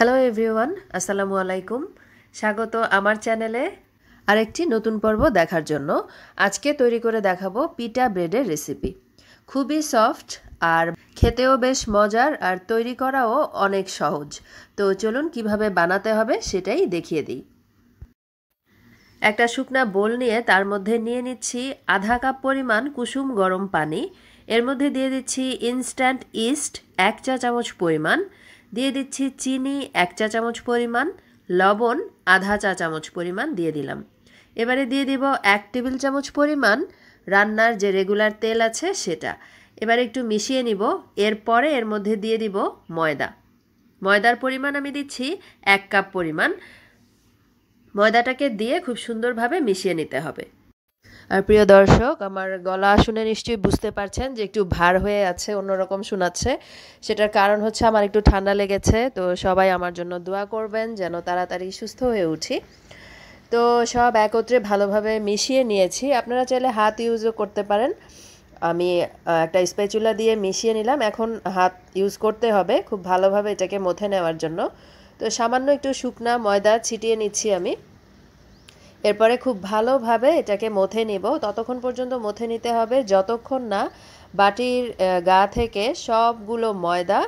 Hello everyone আসসালামু আলাইকুম স্বাগত আমার চ্যানেলে আরেকটি নতুন পর্ব দেখার জন্য আজকে তৈরি করে দেখাবো পিটা ব্রেডের রেসিপি খুবই সফট আর খেতেও বেশ মজার আর তৈরি করাও অনেক সহজ তো চলুন কিভাবে বানাতে হবে সেটাই দেখিয়ে দিই একটা শুকনা বোল নিয়ে তার মধ্যে নিয়ে নিচ্ছি আধা কাপ পরিমাণ কুসুম গরম পানি এর মধ্যে দিয়ে দিচ্ছি ইনস্ট্যান্ট ইস্ট এক চা চামচ পরিমাণ দিয়ে দিচ্ছি চিনি এক চা চামচ পরিমাণ লবণ আধা চা চামচ পরিমাণ দিয়ে দিলাম এবারে দিয়ে দিব এক টেবিল চামচ পরিমাণ রান্নার যে রেগুলার তেল আছে সেটা এবার একটু মিশিয়ে নিব এরপরে এর মধ্যে দিয়ে দিব ময়দা ময়দার পরিমাণ আমি দিচ্ছি এক কাপ পরিমাণ ময়দাটাকে দিয়ে খুব সুন্দরভাবে মিশিয়ে নিতে হবে প্রিয় দর্শক আমার গলা শুনে নিশ্চয়ই বুঝতে পারছেন যে একটু ভার হয়ে আছে অন্যরকম শোনাচ্ছে সেটার কারণ হচ্ছে আমার একটু ঠান্ডা লেগেছে তো সবাই আমার জন্য দোয়া করবেন যেন তাড়াতাড়ি সুস্থ হয়ে উঠি তো সব একত্রে ভালোভাবে মিশিয়ে নিয়েছি আপনারা চাইলে হাত ইউজও করতে পারেন আমি একটা স্পেচুলা দিয়ে মিশিয়ে নিলাম এখন হাত ইউজ করতে হবে খুব ভালোভাবে এটাকে মথে নেওয়ার জন্য তো সামান্য একটু শুকনা ময়দা ছিটিয়ে নিচ্ছি আমি এরপরে খুব ভালোভাবে এটাকে মথে নিব ততক্ষণ পর্যন্ত মথে নিতে হবে যতক্ষণ না বাটির গা থেকে সবগুলো ময়দা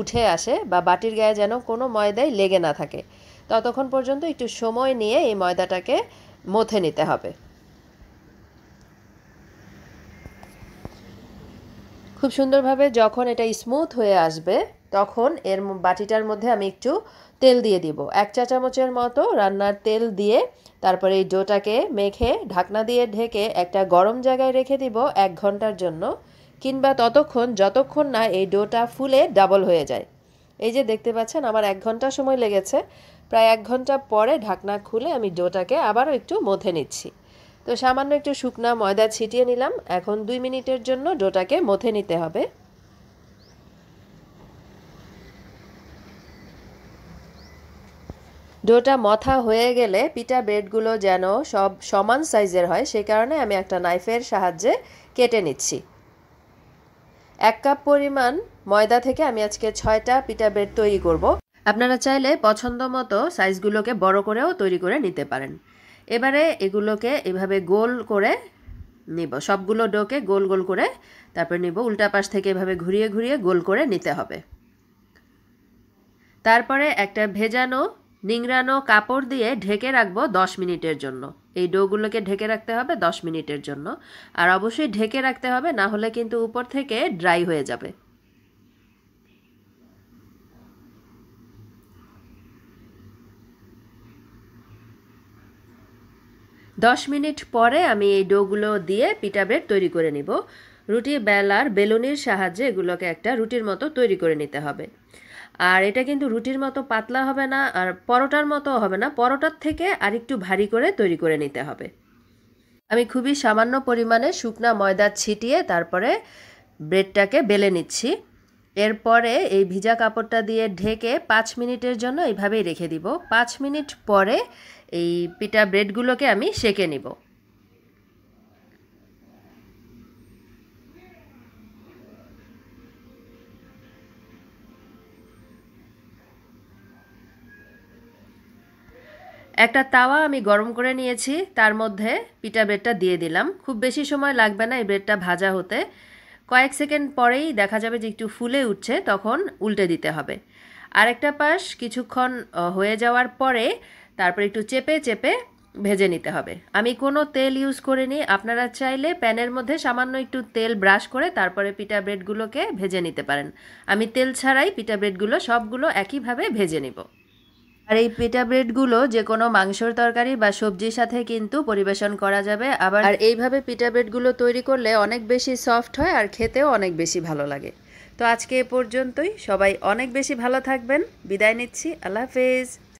উঠে আসে বা বাটির গায়ে যেন কোনো ময়দাই লেগে না থাকে ততক্ষণ পর্যন্ত একটু সময় নিয়ে এই ময়দাটাকে মথে নিতে হবে খুব সুন্দরভাবে যখন এটা স্মুথ হয়ে আসবে তখন এর বাটিটার মধ্যে আমি একটু তেল দিয়ে দিব এক চা চামচের মতো রান্নার তেল দিয়ে তারপরে এই ডোটাকে মেখে ঢাকনা দিয়ে ঢেকে একটা গরম জায়গায় রেখে দিব এক ঘন্টার জন্য কিংবা ততক্ষণ যতক্ষণ না এই ডোটা ফুলে ডাবল হয়ে যায় এই যে দেখতে পাচ্ছেন আমার এক ঘন্টা সময় লেগেছে প্রায় এক ঘন্টা পরে ঢাকনা খুলে আমি ডোটাকে আবারও একটু মথে নিচ্ছি তো সামান্য একটু শুকনা ময়দা ছিটিয়ে নিলাম এখন দুই মিনিটের জন্য ডোটাকে মথে নিতে হবে ডোটা মথা হয়ে গেলে পিটা ব্রেডগুলো যেন সব সমান সাইজের হয় সেই কারণে আমি একটা নাইফের সাহায্যে কেটে নিচ্ছি এক কাপ পরিমাণ ময়দা থেকে আমি আজকে ছয়টা পিটা ব্রেড তৈরি করব। আপনারা চাইলে পছন্দ মতো সাইজগুলোকে বড় করেও তৈরি করে নিতে পারেন এবারে এগুলোকে এভাবে গোল করে নিব সবগুলো ডোকে গোল গোল করে তারপর নিব উল্টা পাশ থেকে এভাবে ঘুরিয়ে ঘুরিয়ে গোল করে নিতে হবে তারপরে একটা ভেজানো নিংড়ানো কাপড় দিয়ে ঢেকে রাখবো দশ মিনিটের জন্য এই ডোগুলোকে ঢেকে রাখতে হবে দশ মিনিটের জন্য আর অবশ্যই ঢেকে রাখতে হবে না হলে কিন্তু উপর থেকে ড্রাই হয়ে যাবে দশ মিনিট পরে আমি এই ডোগুলো দিয়ে পিটা ব্রেড তৈরি করে নিব রুটি বেলার বেলুনির সাহায্যে এগুলোকে একটা রুটির মতো তৈরি করে নিতে হবে আর এটা কিন্তু রুটির মতো পাতলা হবে না আর পরোটার মতো হবে না পরোটার থেকে আর একটু ভারী করে তৈরি করে নিতে হবে আমি খুবই সামান্য পরিমাণে শুকনা ময়দা ছিটিয়ে তারপরে ব্রেডটাকে বেলে নিচ্ছি এরপরে এই ভিজা কাপড়টা দিয়ে ঢেকে পাঁচ মিনিটের জন্য এইভাবেই রেখে দিব পাঁচ মিনিট পরে এই পিটা ব্রেডগুলোকে আমি সেকে নিব একটা তাওয়া আমি গরম করে নিয়েছি তার মধ্যে পিটা ব্রেডটা দিয়ে দিলাম খুব বেশি সময় লাগবে না এই ব্রেডটা ভাজা হতে কয়েক সেকেন্ড পরেই দেখা যাবে যে একটু ফুলে উঠছে তখন উল্টে দিতে হবে আরেকটা পাশ কিছুক্ষণ হয়ে যাওয়ার পরে তারপর একটু চেপে চেপে ভেজে নিতে হবে আমি কোনো তেল ইউজ করিনি আপনারা চাইলে প্যানের মধ্যে সামান্য একটু তেল ব্রাশ করে তারপরে পিটা ব্রেডগুলোকে ভেজে নিতে পারেন আমি তেল ছাড়াই পিটা ব্রেডগুলো সবগুলো একইভাবে ভেজে নিব আর এই পিটা গুলো যে কোনো মাংসর তরকারি বা সবজির সাথে কিন্তু পরিবেশন করা যাবে আবার আর এইভাবে পিটা গুলো তৈরি করলে অনেক বেশি সফট হয় আর খেতেও অনেক বেশি ভালো লাগে তো আজকে এ পর্যন্তই সবাই অনেক বেশি ভালো থাকবেন বিদায় নিচ্ছি আল্লাহ হাফেজ